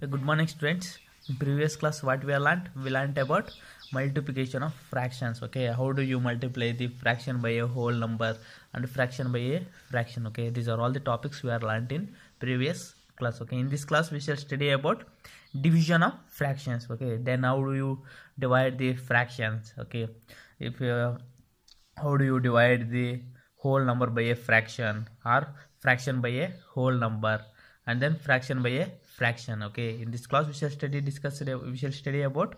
good morning students in previous class what we learned we learned about multiplication of fractions okay how do you multiply the fraction by a whole number and fraction by a fraction okay these are all the topics we are learned in previous class okay in this class we shall study about division of fractions okay then how do you divide the fractions okay if you uh, how do you divide the whole number by a fraction or fraction by a whole number and then fraction by a fraction okay in this class we shall study discuss uh, we shall study about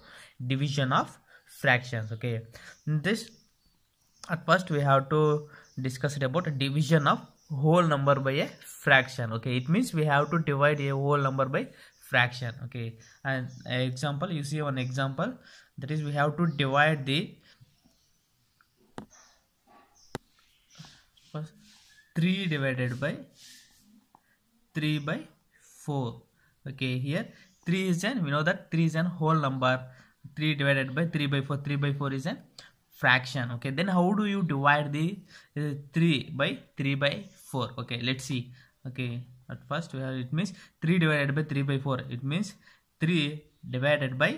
division of fractions okay in this at first we have to discuss it about division of whole number by a fraction okay it means we have to divide a whole number by fraction okay and example you see one example that is we have to divide the first 3 divided by 3 by 4 okay here 3 is an we know that 3 is an whole number 3 divided by 3 by 4 3 by 4 is a fraction okay then how do you divide the uh, 3 by 3 by 4 okay let's see okay at first we have it means 3 divided by 3 by 4 it means 3 divided by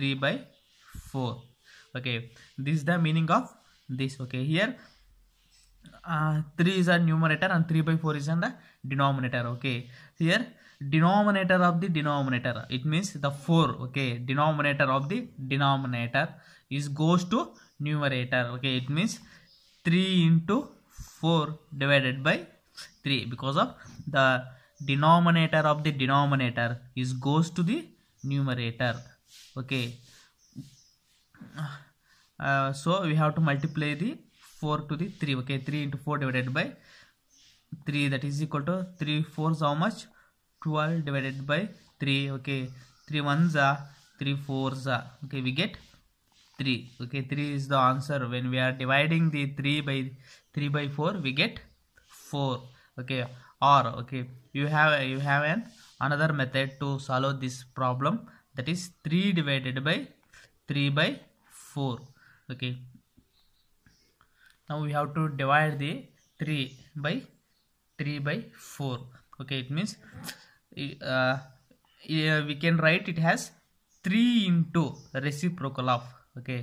3 by 4 okay this is the meaning of this okay here uh, 3 is a numerator and 3 by 4 is on the denominator okay here denominator of the denominator it means the 4 okay denominator of the denominator is goes to numerator okay it means 3 into 4 divided by 3 because of the denominator of the denominator is goes to the numerator okay uh, so we have to multiply the 4 to the 3 okay 3 into 4 divided by 3 that is equal to 3 4 how much 12 divided by 3 okay 3 ones are 3 fours are okay we get 3 okay 3 is the answer when we are dividing the 3 by 3 by 4 we get 4 okay or okay you have you have an another method to solve this problem that is 3 divided by 3 by 4 okay now we have to divide the 3 by 3 by 4 okay it means uh, we can write it has 3 into reciprocal of okay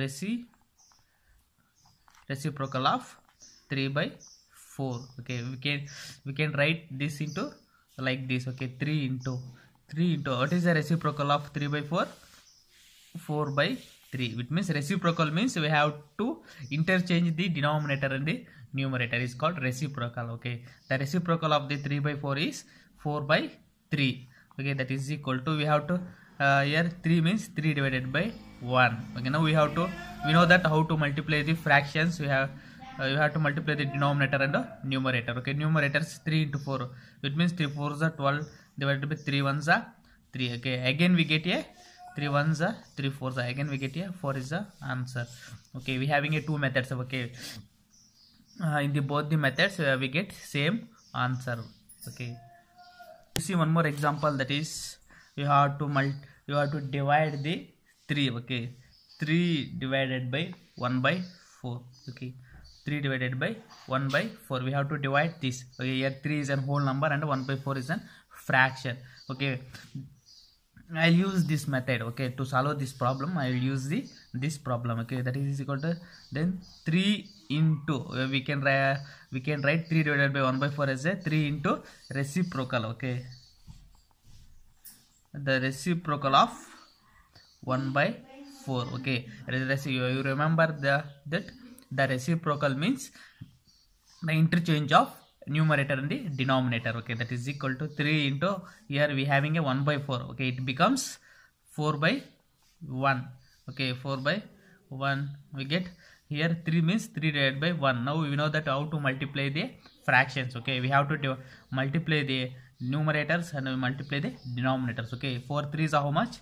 Reci reciprocal of 3 by 4 okay we can we can write this into like this okay 3 into 3 into what is the reciprocal of 3 by 4 4 by 3 It means reciprocal means we have to interchange the denominator and the numerator is called reciprocal okay the reciprocal of the 3 by 4 is 4 by 3 okay that is equal to we have to uh, here 3 means 3 divided by 1 okay now we have to we know that how to multiply the fractions we have uh, you have to multiply the denominator and the numerator okay numerator is 3 into 4 it means 3 4s are 12 divided by 3 1s are 3 okay again we get a 3 ones are 3 fours again we get a 4 is the answer okay we having a two methods okay uh, in the both the methods uh, we get same answer okay you see one more example that is you have to multi you have to divide the 3 okay 3 divided by 1 by 4 okay 3 divided by 1 by 4 we have to divide this okay here 3 is a whole number and 1 by 4 is a fraction okay I'll use this method okay to solve this problem I will use the this problem okay that is equal to then 3 into uh, we can write we can write 3 divided by 1 by 4 as a 3 into reciprocal okay the reciprocal of 1 by 4 okay you remember the that the reciprocal means the interchange of numerator and the denominator okay that is equal to 3 into here we having a 1 by 4 okay it becomes 4 by 1 okay 4 by 1 we get here 3 means 3 divided by 1 now we know that how to multiply the fractions okay we have to multiply the numerators and we multiply the denominators okay 4 3 is how much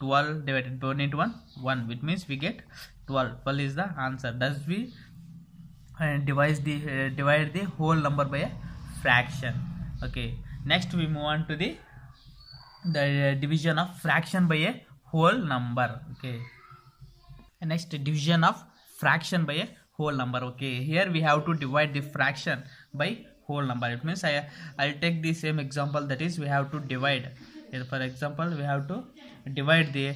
12 divided by 1 into 1 1 which means we get 12 12 is the answer does we and divide the uh, divide the whole number by a fraction okay next we move on to the the uh, division of fraction by a whole number okay and next division of fraction by a whole number okay here we have to divide the fraction by whole number it means i i'll take the same example that is we have to divide here for example we have to divide the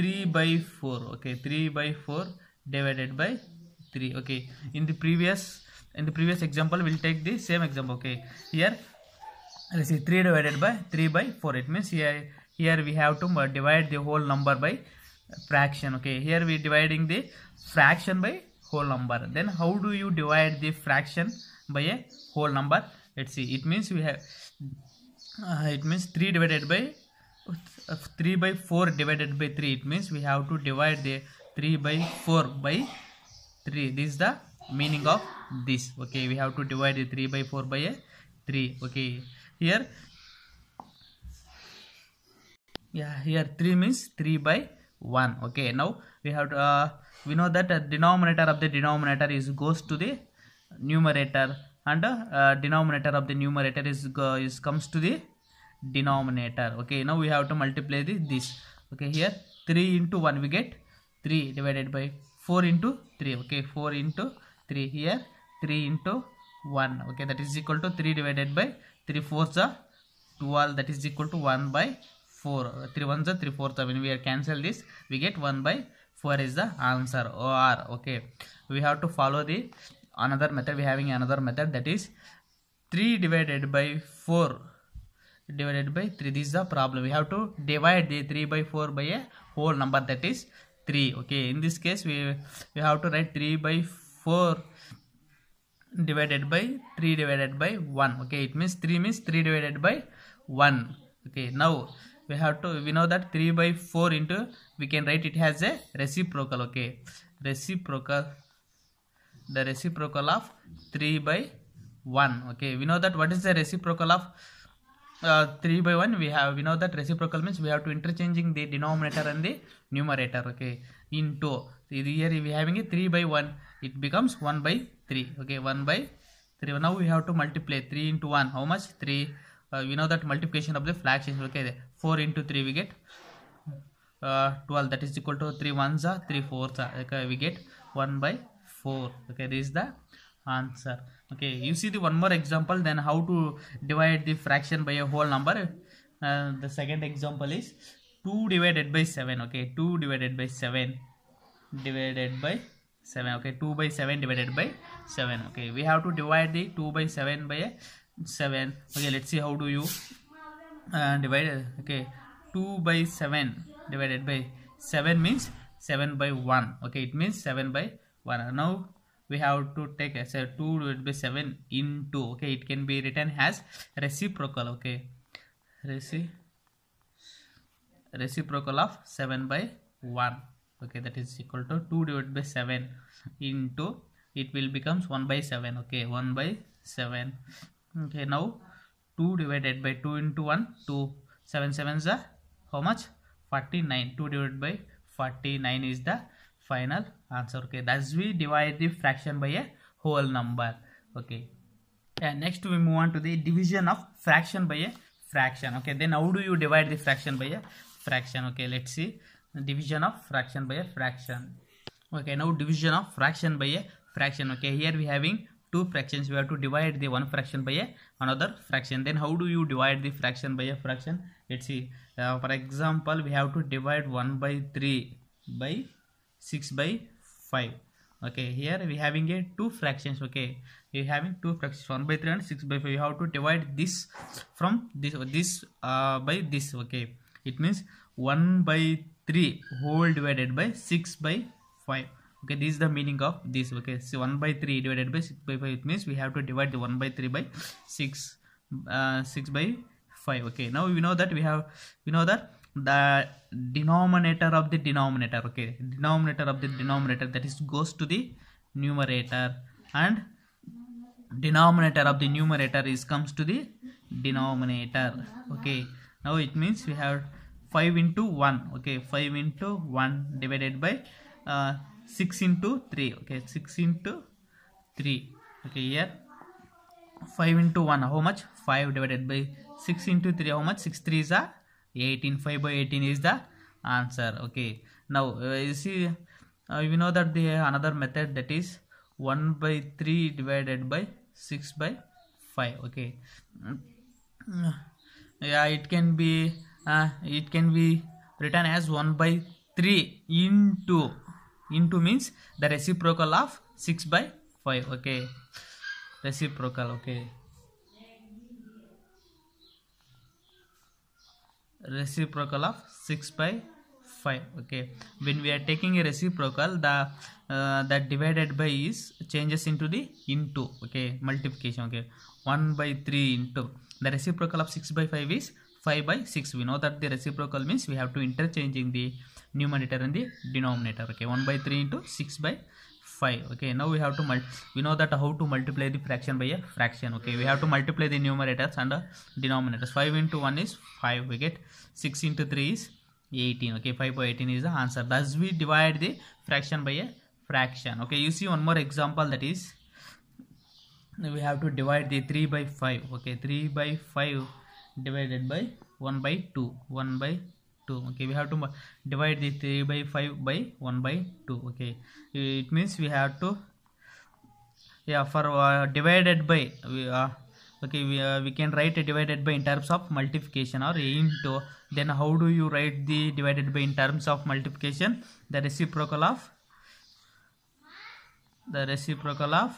3 by 4 okay 3 by 4 divided by 3 okay in the previous in the previous example we'll take the same example okay here let's see 3 divided by 3 by 4 it means here here we have to divide the whole number by fraction okay here we are dividing the fraction by whole number then how do you divide the fraction by a whole number let's see it means we have uh, it means 3 divided by uh, 3 by 4 divided by 3 it means we have to divide the 3 by 4 by 3 this is the meaning of this okay we have to divide the 3 by 4 by a 3 okay here yeah here 3 means 3 by 1 okay now we have to, uh, we know that the uh, denominator of the denominator is goes to the numerator and uh, denominator of the numerator is is comes to the denominator okay now we have to multiply the this okay here 3 into 1 we get 3 divided by 4 into 3 okay 4 into 3 here 3 into 1 okay that is equal to 3 divided by 3 fourths are 12 that is equal to 1 by 4 3 ones are 3 fourths when we cancel this we get 1 by 4 is the answer or okay we have to follow the another method we having another method that is 3 divided by 4 divided by 3 this is the problem we have to divide the 3 by 4 by a whole number that is 3 okay in this case we we have to write 3 by 4 divided by 3 divided by 1 okay it means 3 means 3 divided by 1 okay now we have to we know that 3 by 4 into we can write it has a reciprocal okay reciprocal the reciprocal of 3 by 1 okay we know that what is the reciprocal of uh, 3 by 1 we have we know that reciprocal means we have to interchanging the denominator and the numerator okay into here we having a 3 by 1 it becomes 1 by 3 okay 1 by 3 now we have to multiply 3 into 1 how much 3 uh, we know that multiplication of the fractions okay 4 into 3 we get uh, 12 that is equal to 3 ones are 3 fourths okay we get 1 by 4 okay this is the answer okay you see the one more example then how to divide the fraction by a whole number uh, the second example is 2 divided by 7 okay 2 divided by 7 divided by 7 okay 2 by 7 divided by 7 okay we have to divide the 2 by 7 by a 7 okay let's see how do you uh, divide okay 2 by 7 divided by 7 means 7 by 1 okay it means 7 by 1 now we have to take as a 2 divided by 7 into okay it can be written as reciprocal okay Reci reciprocal of 7 by 1 okay that is equal to 2 divided by 7 into it will becomes 1 by 7 okay 1 by 7 okay now 2 divided by 2 into 1 2 7 7 is the how much 49 2 divided by 49 is the final answer okay that's we divide the fraction by a whole number okay and next we move on to the division of fraction by a fraction okay then how do you divide the fraction by a fraction okay let's see division of fraction by a fraction okay now division of fraction by a fraction okay here we having two fractions we have to divide the one fraction by a another fraction then how do you divide the fraction by a fraction let's see uh, for example we have to divide 1 by 3 by 6 by 5 okay here we having a two fractions okay we having two fractions 1 by 3 and 6 by 5 you have to divide this from this this uh, by this okay it means 1 by 3 whole divided by 6 by 5 okay this is the meaning of this okay so 1 by 3 divided by 6 by 5 it means we have to divide the 1 by 3 by 6 uh, 6 by 5 okay now we know that we have we know that the denominator of the denominator okay denominator of the denominator that is goes to the numerator and denominator of the numerator is comes to the denominator okay now it means we have 5 into 1 okay 5 into 1 divided by uh, 6 into 3 okay 6 into 3 okay here 5 into 1 how much 5 divided by 6 into 3 how much 6 3 is a 18 5 by 18 is the answer okay now uh, you see uh, we know that the another method that is 1 by 3 divided by 6 by 5 okay mm. yeah it can be uh, it can be written as 1 by 3 into into means the reciprocal of 6 by 5 okay reciprocal okay reciprocal of 6 by 5 okay when we are taking a reciprocal the uh, that divided by is changes into the into okay multiplication okay 1 by 3 into the reciprocal of 6 by 5 is 5 by 6 we know that the reciprocal means we have to interchange in the numerator and the denominator okay 1 by 3 into 6 by 5 okay now we have to we know that how to multiply the fraction by a fraction okay we have to multiply the numerators and the denominators 5 into 1 is 5 we get 6 into 3 is 18 okay 5 by 18 is the answer thus we divide the fraction by a fraction okay you see one more example that is we have to divide the 3 by 5 okay 3 by 5 divided by 1 by 2 1 by 2 okay we have to divide the 3 by 5 by 1 by 2 okay it means we have to yeah for uh, divided by we uh, okay we, uh, we can write divided by in terms of multiplication or into then how do you write the divided by in terms of multiplication the reciprocal of the reciprocal of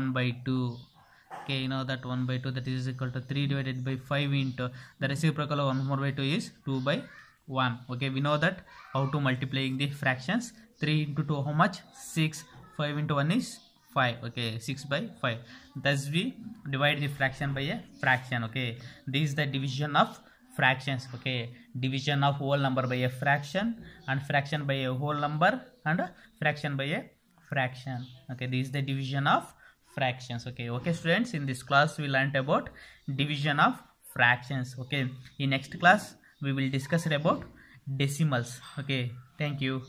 1 by 2 okay you know that 1 by 2 that is equal to 3 divided by 5 into the reciprocal of 1 more by 2 is 2 by 1 okay we know that how to multiplying the fractions 3 into 2 how much 6 5 into 1 is 5 okay 6 by 5 thus we divide the fraction by a fraction okay this is the division of fractions okay division of whole number by a fraction and fraction by a whole number and fraction by a fraction okay this is the division of fractions okay okay students in this class we learnt about division of fractions okay in next class we will discuss about decimals okay thank you